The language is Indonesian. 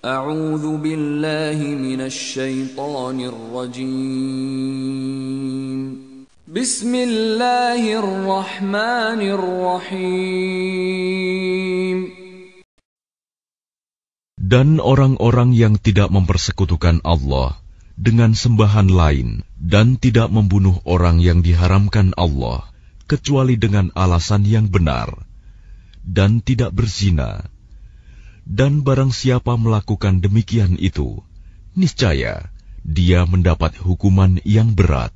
أعوذ بالله من الشيطان الرجيم بسم الله الرحمن الرحيم Dan orang-orang yang tidak mempersekutukan Allah dengan sembahan lain dan tidak membunuh orang yang diharamkan Allah kecuali dengan alasan yang benar dan tidak berzina dan barang siapa melakukan demikian itu, niscaya dia mendapat hukuman yang berat.